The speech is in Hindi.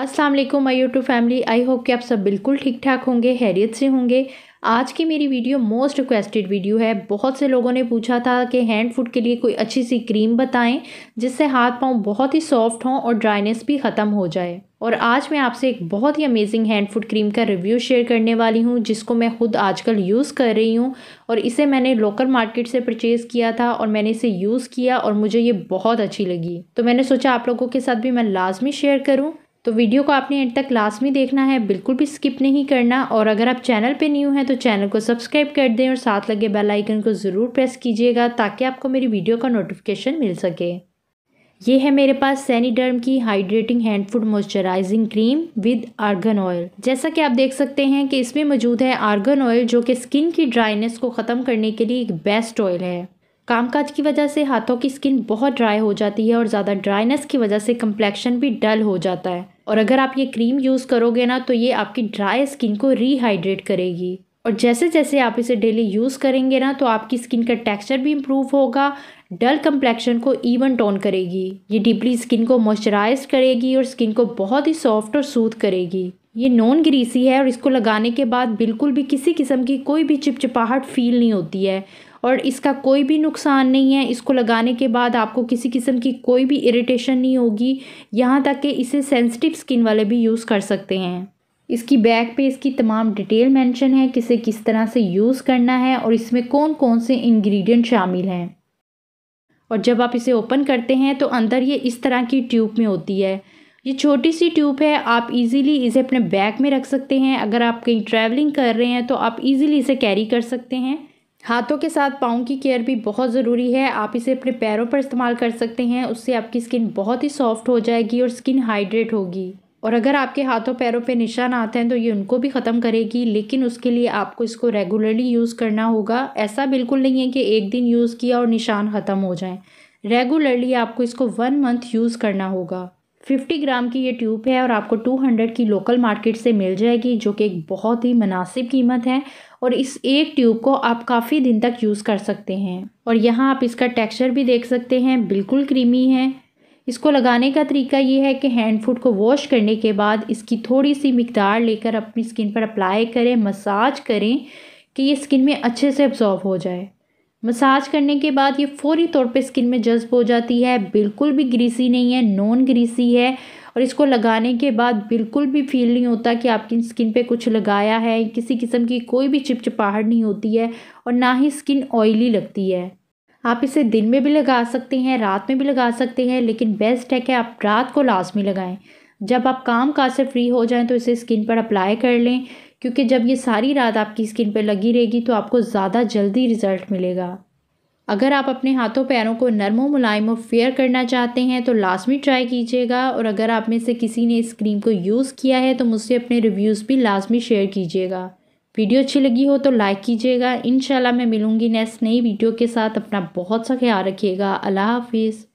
अस्सलाम वालेकुम my YouTube family I hope कि आप सब बिल्कुल ठीक ठाक होंगे हैरियत से होंगे आज की मेरी वीडियो मोस्ट रिक्वेस्टेड वीडियो है बहुत से लोगों ने पूछा था कि हैंड फूड के लिए कोई अच्छी सी क्रीम बताएं जिससे हाथ पाँव बहुत ही सॉफ्ट हों और ड्राइनेस भी ख़त्म हो जाए और आज मैं आपसे एक बहुत ही अमेजिंग हैंड फूड क्रीम का रिव्यू शेयर करने वाली हूँ जिसको मैं ख़ुद आजकल यूज़ कर रही हूँ और इसे मैंने लोकल मार्केट से परचेज़ किया था और मैंने इसे यूज़ किया और मुझे ये बहुत अच्छी लगी तो मैंने सोचा आप लोगों के साथ भी मैं लाजमी शेयर करूँ तो वीडियो को आपने एंड तक लास्ट में देखना है बिल्कुल भी स्किप नहीं करना और अगर आप चैनल पे न्यू हैं तो चैनल को सब्सक्राइब कर दें और साथ लगे बेल आइकन को ज़रूर प्रेस कीजिएगा ताकि आपको मेरी वीडियो का नोटिफिकेशन मिल सके ये है मेरे पास सैनीडर्म की hydrating hand food moisturising cream with argan oil जैसा कि आप देख सकते हैं कि इसमें मौजूद है आर्गन ऑयल जो कि स्किन की ड्राइनेस को ख़त्म करने के लिए एक बेस्ट ऑयल है कामकाज की वजह से हाथों की स्किन बहुत ड्राई हो जाती है और ज़्यादा ड्राइनेस की वजह से कम्प्लेक्शन भी डल हो जाता है और अगर आप ये क्रीम यूज़ करोगे ना तो ये आपकी ड्राई स्किन को रीहाइड्रेट करेगी और जैसे जैसे आप इसे डेली यूज़ करेंगे ना तो आपकी स्किन का टेक्सचर भी इम्प्रूव होगा डल कम्प्लेक्शन को इवन टोन करेगी ये डीपली स्किन को मॉइस्चराइज करेगी और स्किन को बहुत ही सॉफ्ट और सूद करेगी ये नॉन ग्रीसी है और इसको लगाने के बाद बिल्कुल भी किसी किस्म की कोई भी चिपचिपाहट फील नहीं होती है और इसका कोई भी नुकसान नहीं है इसको लगाने के बाद आपको किसी किस्म की कोई भी इरिटेशन नहीं होगी यहाँ तक कि इसे सेंसिटिव स्किन वाले भी यूज़ कर सकते हैं इसकी बैक पे इसकी तमाम डिटेल मेंशन है किसे किस तरह से यूज़ करना है और इसमें कौन कौन से इंग्रेडिएंट शामिल हैं और जब आप इसे ओपन करते हैं तो अंदर ये इस तरह की ट्यूब में होती है ये छोटी सी ट्यूब है आप इजीली इसे अपने बैग में रख सकते हैं अगर आप कहीं ट्रैवलिंग कर रहे हैं तो आप इजीली इसे कैरी कर सकते हैं हाथों के साथ पाँव की केयर भी बहुत ज़रूरी है आप इसे अपने पैरों पर इस्तेमाल कर सकते हैं उससे आपकी स्किन बहुत ही सॉफ्ट हो जाएगी और स्किन हाइड्रेट होगी और अगर आपके हाथों पैरों पे निशान आते हैं तो ये उनको भी ख़त्म करेगी लेकिन उसके लिए आपको इसको रेगुलरली यूज़ करना होगा ऐसा बिल्कुल नहीं है कि एक दिन यूज़ किया और निशान ख़त्म हो जाए रेगुलरली आपको इसको वन मंथ यूज़ करना होगा फिफ्टी ग्राम की ये ट्यूब है और आपको टू हंड्रेड की लोकल मार्केट से मिल जाएगी जो कि एक बहुत ही मुनासिब कीमत है और इस एक ट्यूब को आप काफ़ी दिन तक यूज़ कर सकते हैं और यहाँ आप इसका टेक्सचर भी देख सकते हैं बिल्कुल क्रीमी है इसको लगाने का तरीका ये है कि हैंड फूड को वॉश करने के बाद इसकी थोड़ी सी मकदार लेकर अपनी स्किन पर अप्लाई करें मसाज करें कि ये स्किन में अच्छे से अब्ज़ॉर्व हो जाए मसाज करने के बाद ये फौरी तौर पे स्किन में जज्ब हो जाती है बिल्कुल भी ग्रीसी नहीं है नॉन ग्रीसी है और इसको लगाने के बाद बिल्कुल भी फील नहीं होता कि आपकी स्किन पे कुछ लगाया है किसी किस्म की कोई भी चिपचिपाहट नहीं होती है और ना ही स्किन ऑयली लगती है आप इसे दिन में भी लगा सकते हैं रात में भी लगा सकते हैं लेकिन बेस्ट है कि आप रात को लाजमी लगाएं जब आप काम काज से फ्री हो जाएं तो इसे स्किन पर अप्लाई कर लें क्योंकि जब ये सारी रात आपकी स्किन पर लगी रहेगी तो आपको ज़्यादा जल्दी रिज़ल्ट मिलेगा अगर आप अपने हाथों पैरों को नरम मुलायम और फेयर करना चाहते हैं तो लाजमी ट्राई कीजिएगा और अगर आप में से किसी ने इस क्रीम को यूज़ किया है तो मुझसे अपने रिव्यूज़ भी लाजमी शेयर कीजिएगा वीडियो अच्छी लगी हो तो लाइक कीजिएगा इन मैं मिलूँगी नेक्स्ट नई वीडियो के साथ अपना बहुत सा ख्याल रखिएगा अल्लाह हाफिज़